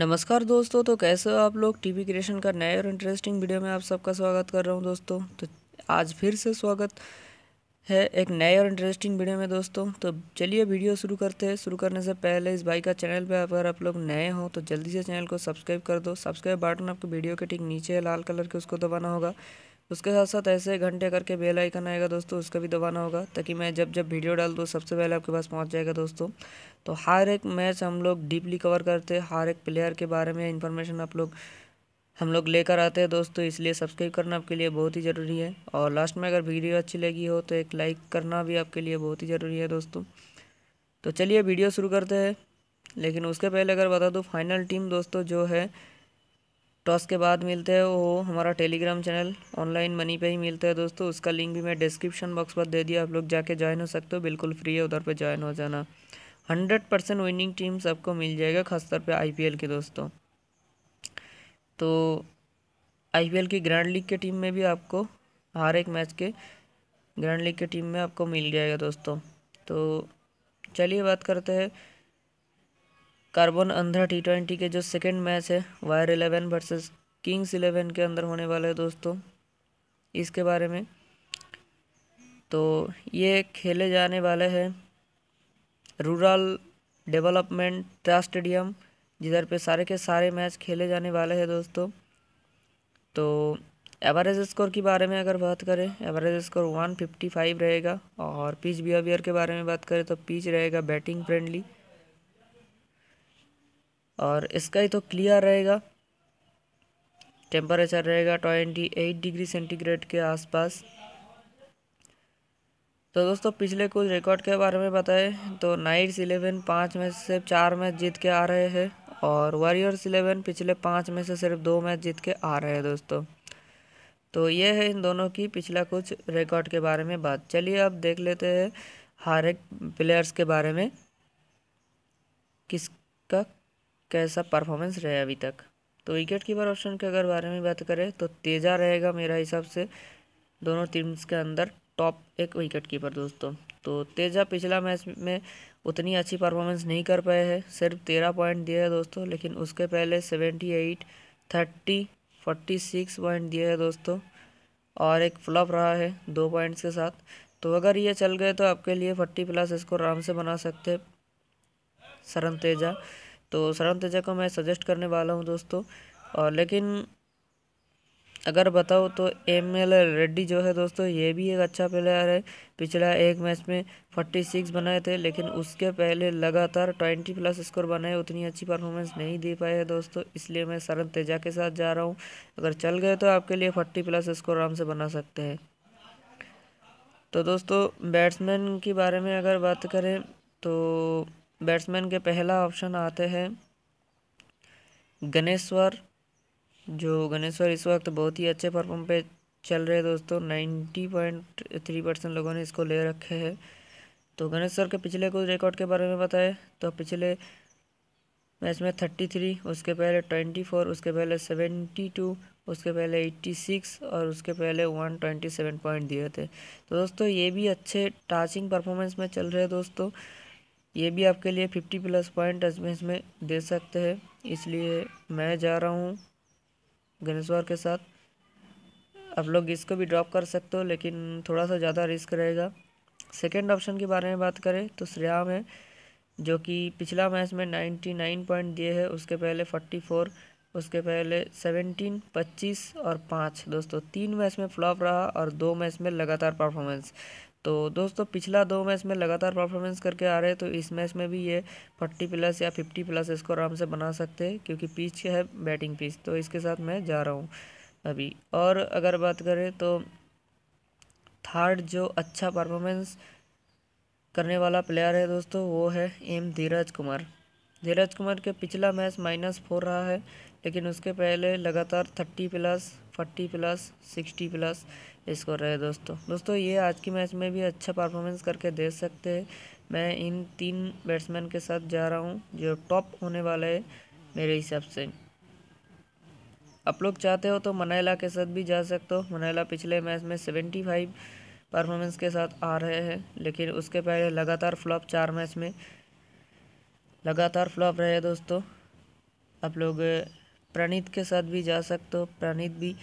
नमस्कार दोस्तों तो कैसे हो आप लोग टीवी क्रिएशन का नए और इंटरेस्टिंग वीडियो में आप सबका स्वागत कर रहा हूं दोस्तों तो आज फिर से स्वागत है एक नए और इंटरेस्टिंग वीडियो में दोस्तों तो चलिए वीडियो शुरू करते हैं शुरू करने से पहले इस भाई का चैनल पे अगर आप लोग नए हो तो जल्दी से चैनल को सब्सक्राइब कर दो सब्सक्राइब बटन आपके वीडियो के ठीक नीचे लाल कलर के उसको दबाना होगा उसके साथ साथ ऐसे घंटे करके बेल आइकन आएगा दोस्तों उसका भी दबाना होगा ताकि मैं जब जब वीडियो डाल दूँ सबसे पहले आपके पास पहुंच जाएगा दोस्तों तो हर एक मैच हम लोग डीपली कवर करते हैं हर एक प्लेयर के बारे में इन्फॉर्मेशन आप लोग हम लोग लेकर आते हैं दोस्तों इसलिए सब्सक्राइब करना आपके लिए बहुत ही ज़रूरी है और लास्ट में अगर वीडियो अच्छी लगी हो तो एक लाइक करना भी आपके लिए बहुत ही ज़रूरी है दोस्तों तो चलिए वीडियो शुरू करते हैं लेकिन उसके पहले अगर बता दूँ फाइनल टीम दोस्तों जो है टॉस के बाद मिलते हैं वो हमारा टेलीग्राम चैनल ऑनलाइन मनी पे ही मिलता है दोस्तों उसका लिंक भी मैं डिस्क्रिप्शन बॉक्स पर दे दिया आप लोग जाके ज्वाइन हो सकते हो बिल्कुल फ्री है उधर पर ज्वाइन हो जाना हंड्रेड परसेंट विनिंग टीम्स आपको मिल जाएगा खासतौर पर आई पी के दोस्तों तो आई की ग्रैंड लीग के टीम में भी आपको हर एक मैच के ग्रैंड लीग के टीम में आपको मिल जाएगा दोस्तों तो चलिए बात करते हैं कार्बन अंध्रा टी ट्वेंटी के जो सेकेंड मैच है वायर इलेवन वर्सेस किंग्स इलेवन के अंदर होने वाला है दोस्तों इसके बारे में तो ये खेले जाने वाले हैं रूरल डेवलपमेंट ट्रस्ट स्टेडियम जिधर पे सारे के सारे मैच खेले जाने वाले हैं दोस्तों तो एवरेज स्कोर के बारे में अगर बात करें average score one fifty five रहेगा और पिच बिहेवियर के बारे में बात करें तो पिच रहेगा बैटिंग फ्रेंडली और स्काई तो क्लियर रहेगा टेम्परेचर रहेगा ट्वेंटी एट डिग्री सेंटीग्रेड के आसपास तो दोस्तों पिछले कुछ रिकॉर्ड के बारे में बताएं तो नाइट्स इलेवन पाँच में से चार मैच जीत के आ रहे हैं और वॉरियर्स इलेवन पिछले पाँच में से सिर्फ दो मैच जीत के आ रहे हैं दोस्तों तो ये है इन दोनों की पिछला कुछ रिकॉर्ड के बारे में बात चलिए अब देख लेते हैं हर एक प्लेयर्स के बारे में किसका कैसा परफॉर्मेंस रहा अभी तक तो विकेट कीपर ऑप्शन के अगर बारे में बात करें तो तेजा रहेगा मेरा हिसाब से दोनों टीम्स के अंदर टॉप एक विकेट कीपर दोस्तों तो तेजा पिछला मैच में उतनी अच्छी परफॉर्मेंस नहीं कर पाए हैं सिर्फ तेरह पॉइंट दिए है दोस्तों लेकिन उसके पहले seventy eight thirty forty six point दिए है दोस्तों और एक फ्लॉप रहा है दो पॉइंट्स के साथ तो अगर ये चल गए तो आपके लिए फोर्टी प्लस स्कोर आराम से बना सकते शरण तेजा तो सरम तेजा को मैं सजेस्ट करने वाला हूँ दोस्तों और लेकिन अगर बताओ तो एम एल रेड्डी जो है दोस्तों ये भी एक अच्छा प्लेयर है पिछला एक मैच में फोर्टी सिक्स बनाए थे लेकिन उसके पहले लगातार ट्वेंटी प्लस स्कोर बनाए उतनी अच्छी परफॉर्मेंस नहीं दे पाए हैं दोस्तों इसलिए मैं सरन तेजा के साथ जा रहा हूँ अगर चल गए तो आपके लिए फोर्टी प्लस स्कोर आराम से बना सकते हैं तो दोस्तों बैट्समैन के बारे में अगर बात करें तो बैट्समैन के पहला ऑप्शन आते हैं गणेश्वर जो गणेश्वर इस वक्त बहुत ही अच्छे परफॉर्म पे चल रहे दोस्तों नाइन्टी पॉइंट थ्री परसेंट लोगों ने इसको ले रखे हैं तो गणेश्वर के पिछले कुछ रिकॉर्ड के बारे में बताए तो पिछले मैच में थर्टी थ्री उसके पहले ट्वेंटी फोर उसके पहले सेवेंटी टू उसके पहले एट्टी सिक्स और उसके पहले वन ट्वेंटी सेवन पॉइंट दिए थे तो दोस्तों ये भी अच्छे टाचिंग परफॉर्मेंस में चल रहे हैं दोस्तों ये भी आपके लिए फिफ्टी प्लस पॉइंट अजमेंस में दे सकते हैं इसलिए मैं जा रहा हूँ गणेश्वर के साथ आप लोग इसको भी ड्रॉप कर सकते हो लेकिन थोड़ा सा ज़्यादा रिस्क रहेगा सेकेंड ऑप्शन के बारे में बात करें तो श्रेयाम है जो कि पिछला मैच में नाइन्टी नाइन पॉइंट दिए है उसके पहले फोर्टी फोर उसके पहले सेवेंटीन पच्चीस और पाँच दोस्तों तीन मैच में फ्लॉप रहा और दो मैच में लगातार परफॉर्मेंस तो दोस्तों पिछला दो मैच में लगातार परफॉर्मेंस करके आ रहे हैं तो इस मैच में भी ये फोर्टी प्लस या फिफ्टी प्लस इसको आराम से बना सकते हैं क्योंकि पिच है बैटिंग पिच तो इसके साथ मैं जा रहा हूँ अभी और अगर बात करें तो थर्ड जो अच्छा परफॉर्मेंस करने वाला प्लेयर है दोस्तों वो है एम धीरज कुमार धीरज कुमार के पिछला मैच माइनस फोर रहा है लेकिन उसके पहले लगातार thirty plus forty plus sixty plus score रहे दोस्तों दोस्तों ये आज की मैच में भी अच्छा परफॉर्मेंस करके दे सकते हैं मैं इन तीन बैट्समैन के साथ जा रहा हूँ जो टॉप होने वाला है मेरे हिसाब से आप लोग चाहते हो तो मनाइला के साथ भी जा सकते हो मनाइला पिछले मैच में सेवेंटी फाइव परफॉर्मेंस के साथ आ रहे हैं लेकिन उसके पहले लगातार फ्लॉप चार मैच में लगातार फ्लॉप रहे दोस्तों आप लोग प्रणीत के साथ भी जा सकते हो प्रणीत भी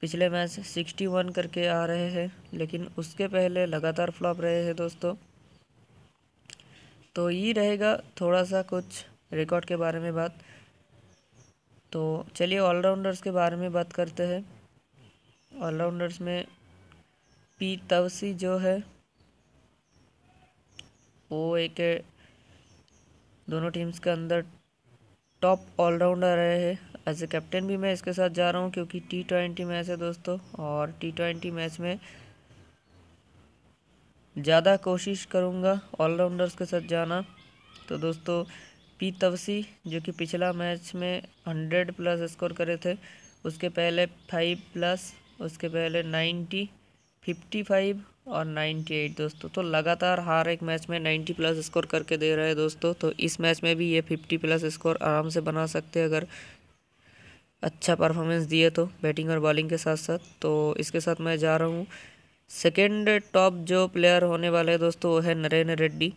पिछले मैच से सिक्सटी वन करके आ रहे हैं लेकिन उसके पहले लगातार फ्लॉप रहे हैं दोस्तों तो ये रहेगा थोड़ा सा कुछ रिकॉर्ड के बारे में बात तो चलिए ऑलराउंडर्स के बारे में बात करते हैं ऑलराउंडर्स में पी तवसी जो है वो एक दोनों टीम्स के अंदर टॉप ऑलराउंडर रहे हैं एज ए कैप्टन भी मैं इसके साथ जा रहा हूँ क्योंकि टी ट्वेंटी मैच है दोस्तों और टी ट्वेंटी मैच में ज़्यादा कोशिश करूँगा ऑलराउंडर्स के साथ जाना तो दोस्तों पी तवसी जो कि पिछला मैच में हंड्रेड प्लस स्कोर करे थे उसके पहले फाइव प्लस उसके पहले नाइन्टी फिफ्टी फाइव और नाइन्टी एट दोस्तों तो लगातार हर एक मैच में नाइन्टी प्लस स्कोर करके दे रहे हैं दोस्तों तो इस मैच में भी ये फिफ्टी प्लस स्कोर आराम से बना सकते हैं अगर अच्छा परफॉर्मेंस दिए तो बैटिंग और बॉलिंग के साथ साथ तो इसके साथ मैं जा रहा हूँ सेकेंड टॉप जो प्लेयर होने वाले हैं दोस्तों वो है नरेंद्र रेड्डी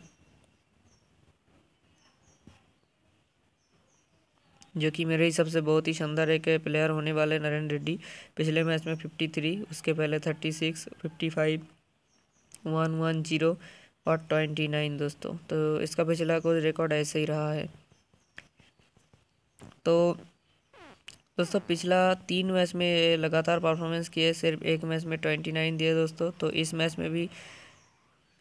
जो कि मेरे हिसाब से बहुत ही शानदार एक प्लेयर होने वाले नरेंद्र रेड्डी पिछले मैच में फिफ्टी थ्री उसके पहले thirty six fifty five one one zero और ट्वेंटी नाइन दोस्तों तो इसका पिछला कोई रिकॉर्ड ऐसे ही रहा है तो दोस्तों पिछला तीन मैच में लगातार परफॉर्मेंस किए सिर्फ एक मैच में ट्वेंटी नाइन दिए दोस्तों तो इस मैच में भी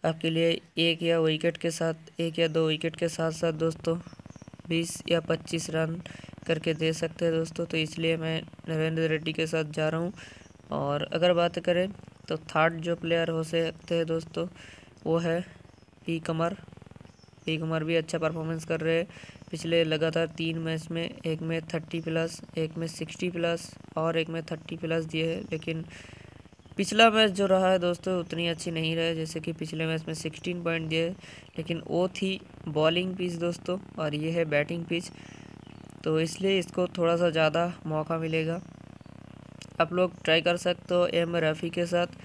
आपके लिए एक या विकेट के साथ एक या दो विकेट के साथ साथ दोस्तों बीस या पच्चीस रन करके दे सकते हैं दोस्तों तो इसलिए मैं नरेंद्र रेड्डी के साथ जा रहा हूँ और अगर बात करें तो थर्ड जो प्लेयर हो सकते हैं दोस्तों वो है पी कमर एक उम्र भी अच्छा परफॉर्मेंस कर रहे हैं पिछले लगातार तीन मैच में एक में थर्टी प्लस एक में सिक्सटी प्लस और एक में थर्टी प्लस दिए हैं लेकिन पिछला मैच जो रहा है दोस्तों उतनी अच्छी नहीं रहे जैसे कि पिछले मैच में सिक्सटीन पॉइंट दिए लेकिन वो थी बॉलिंग पिच दोस्तों और ये है बैटिंग पिच तो इसलिए इसको थोड़ा सा ज़्यादा मौका मिलेगा आप लोग ट्राई कर सकते हो एम रफ़ी के साथ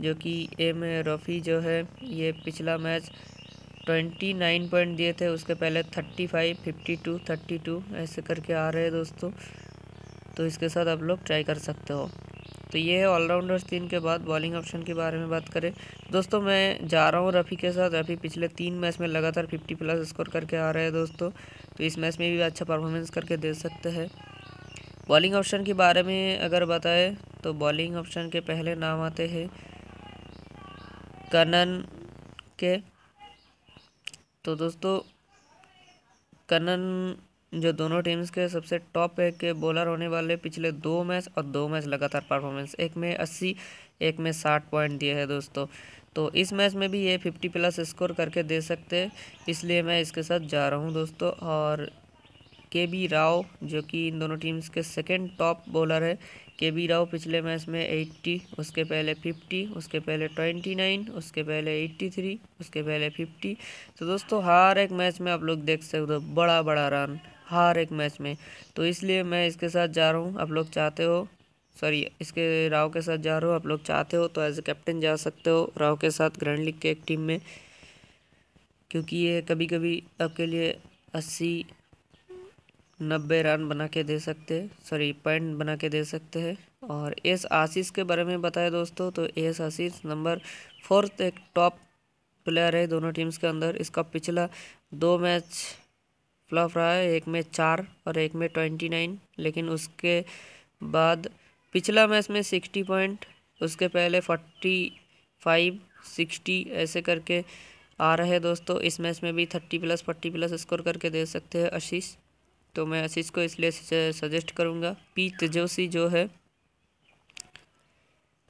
जो कि एम रफ़ी जो है ये पिछला मैच ट्वेंटी नाइन पॉइंट दिए थे उसके पहले thirty five fifty two thirty two ऐसे करके आ रहे हैं दोस्तों तो इसके साथ आप लोग ट्राई कर सकते हो तो ये है ऑलराउंडर्स तीन के बाद बॉलिंग ऑप्शन के बारे में बात करें दोस्तों मैं जा रहा हूँ रफ़ी के साथ रफ़ी पिछले तीन मैच में लगातार फिफ्टी प्लस स्कोर करके आ रहे हैं दोस्तों तो इस मैच में भी अच्छा परफॉर्मेंस करके दे सकते हैं बॉलिंग ऑप्शन के बारे में अगर बताएं तो बॉलिंग ऑप्शन के पहले नाम आते हैं कनन के तो दोस्तों कनन जो दोनों टीम्स के सबसे टॉप के बॉलर होने वाले पिछले दो मैच और दो मैच लगातार परफॉर्मेंस एक में अस्सी एक में साठ पॉइंट दिए हैं दोस्तों तो इस मैच में भी ये फिफ्टी प्लस स्कोर करके दे सकते हैं इसलिए मैं इसके साथ जा रहा हूँ दोस्तों और के बी राव जो कि इन दोनों टीम्स के सेकेंड टॉप बॉलर है के बी राव पिछले मैच में 80 उसके पहले 50 उसके पहले 29 उसके पहले 83 उसके पहले 50 तो दोस्तों हर एक मैच में आप लोग देख सकते हो बड़ा बड़ा रन हर एक मैच में तो इसलिए मैं इसके साथ जा रहा हूँ आप लोग चाहते हो सॉरी इसके राव के साथ जा रहा हो आप लोग चाहते हो तो एज ए कैप्टन जा सकते हो राव के साथ ग्रैंड लीग के एक टीम में क्योंकि ये कभी कभी आपके लिए अस्सी नब्बे रन बना के दे सकते हैं सॉरी पॉइंट बना के दे सकते हैं और एस आशीष के बारे में बताएं दोस्तों तो एस आशीष नंबर फोर्थ एक टॉप प्लेयर है दोनों टीम्स के अंदर इसका पिछला दो मैच फ्लॉप रहा है एक में चार और एक में ट्वेंटी नाइन लेकिन उसके बाद पिछला मैच में सिक्सटी पॉइंट उसके पहले फोर्टी फाइव सिक्सटी ऐसे करके आ रहे दोस्तों इस मैच में भी thirty plus forty plus score करके दे सकते हैं आशीष तो मैं आशीष को इसलिए सजेस्ट करूँगा पी तेजोसी जो है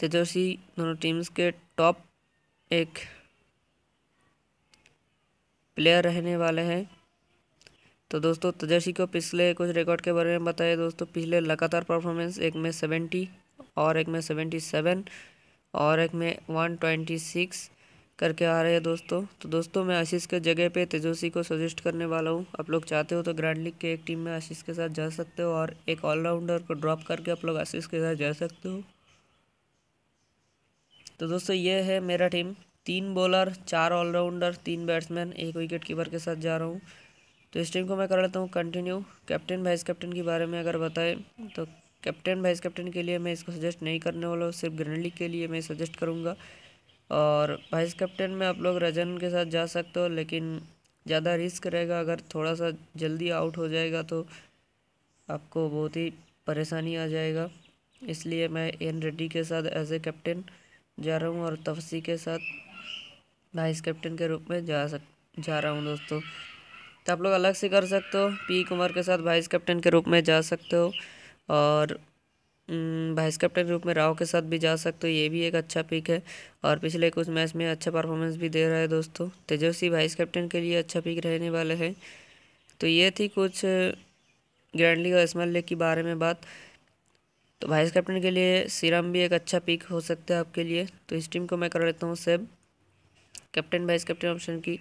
तेजोशी दोनों टीम्स के टॉप एक प्लेयर रहने वाले हैं तो दोस्तों तेजस्वी को पिछले कुछ रिकॉर्ड के बारे में बताया दोस्तों पिछले लगातार परफॉर्मेंस एक में सेवेंटी और एक में सेवेंटी सेवन और एक में वन ट्वेंटी सिक्स करके आ रहे हैं दोस्तों तो दोस्तों मैं आशीष के जगह पे तेजोसी को सजेस्ट करने वाला हूँ आप लोग चाहते हो तो ग्रैंड लीग के एक टीम में आशीष के साथ जा सकते हो और एक ऑलराउंडर को ड्रॉप करके आप लोग आशीष के साथ जा सकते हो तो दोस्तों ये है मेरा टीम तीन बॉलर चार ऑलराउंडर तीन बैट्समैन एक विकेट कीपर के साथ जा रहा हूँ तो इस टीम को मैं कर लेता हूँ कंटिन्यू कैप्टन वाइस कैप्टन के बारे में अगर बताएं तो कैप्टन वाइस कैप्टन के लिए मैं इसको सजेस्ट नहीं करने वाला हूँ सिर्फ ग्रैंड लीग के लिए मैं सजेस्ट करूँगा और वाइस कैप्टन में आप लोग रजन के साथ जा सकते हो लेकिन ज़्यादा रिस्क रहेगा अगर थोड़ा सा जल्दी आउट हो जाएगा तो आपको बहुत ही परेशानी आ जाएगा इसलिए मैं एन रेड्डी के साथ एज ए कैप्टन जा रहा हूँ और तफसी के साथ वाइस कैप्टन के रूप में जा सक जा रहा हूँ दोस्तों तो आप लोग अलग से कर सकते हो पी कुमार के साथ वाइस कैप्टन के रूप में जा सकते हो और वाइस कैप्टन के रूप में राव के साथ भी जा सकते हो ये भी एक अच्छा पिक है और पिछले कुछ मैच में अच्छा परफॉर्मेंस भी दे रहा है दोस्तों तेजस्वी वाइस कैप्टन के लिए अच्छा पिक रहने वाले हैं तो ये थी कुछ ग्रैंड लीग और स्मॉल लीग के बारे में बात तो वाइस कैप्टन के लिए सीरम भी एक अच्छा पिक हो सकता है आपके लिए तो इस टीम को मैं कर लेता हूँ सेब कैप्टन वाइस कैप्टन ऑप्शन की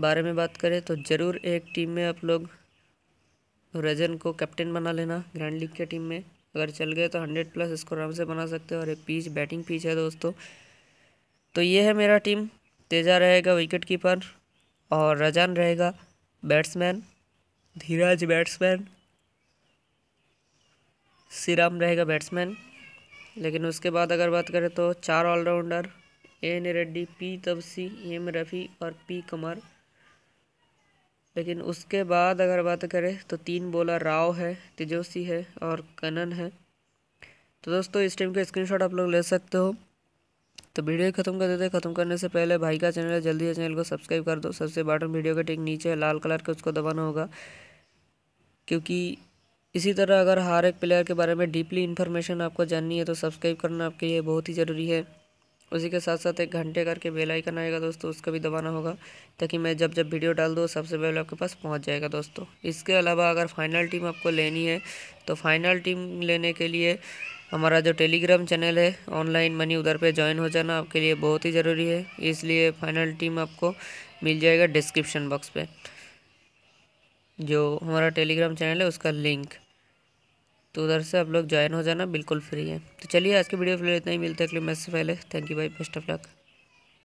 बारे में बात करें तो ज़रूर एक टीम में आप लोग रेजन को कैप्टन बना लेना ग्रैंड लीग के टीम में अगर चल गए तो हंड्रेड प्लस इसको आराम से बना सकते हो और एक पीच बैटिंग पीच है दोस्तों तो ये है मेरा टीम तेजा रहेगा विकेट कीपर और रजान रहेगा बैट्समैन धीराज बैट्समैन सिराम रहेगा बैट्समैन लेकिन उसके बाद अगर बात करें तो चार ऑलराउंडर एन रेड्डी पी तबसी एम रफ़ी और पी कमर लेकिन उसके बाद अगर बात करें तो तीन बोला राव है तेजोसी है और कनन है तो दोस्तों इस टीम के स्क्रीनशॉट आप लोग ले सकते हो तो वीडियो खत्म कर देते हैं खत्म करने से पहले भाई का चैनल है जल्दी से चैनल को सब्सक्राइब कर दो सबसे बॉटम वीडियो के टिक नीचे लाल कलर के उसको दबाना होगा क्योंकि इसी तरह अगर हर एक प्लेयर के बारे में डीपली इन्फॉर्मेशन आपको जाननी है तो सब्सक्राइब करना आपके लिए बहुत ही ज़रूरी है उसी के साथ साथ एक घंटे करके बेल आइकन आएगा दोस्तों उसका भी दबाना होगा ताकि मैं जब जब वीडियो डाल दूँ सबसे पहले आपके पास पहुँच जाएगा दोस्तों इसके अलावा अगर फाइनल टीम आपको लेनी है तो फाइनल टीम लेने के लिए हमारा जो टेलीग्राम चैनल है ऑनलाइन मनी उधर पे ज्वाइन हो जाना आपके लिए बहुत ही ज़रूरी है इसलिए फाइनल टीम आपको मिल जाएगा डिस्क्रिप्शन बॉक्स पर जो हमारा टेलीग्राम चैनल है उसका लिंक तो उधर से आप लोग ज्वाइन हो जाना बिल्कुल फ्री है तो चलिए आज की वीडियो फिर इतना ही मिलते हैं अगले मैसेज पहले थैंक यू भाई बेस्ट ऑफ लक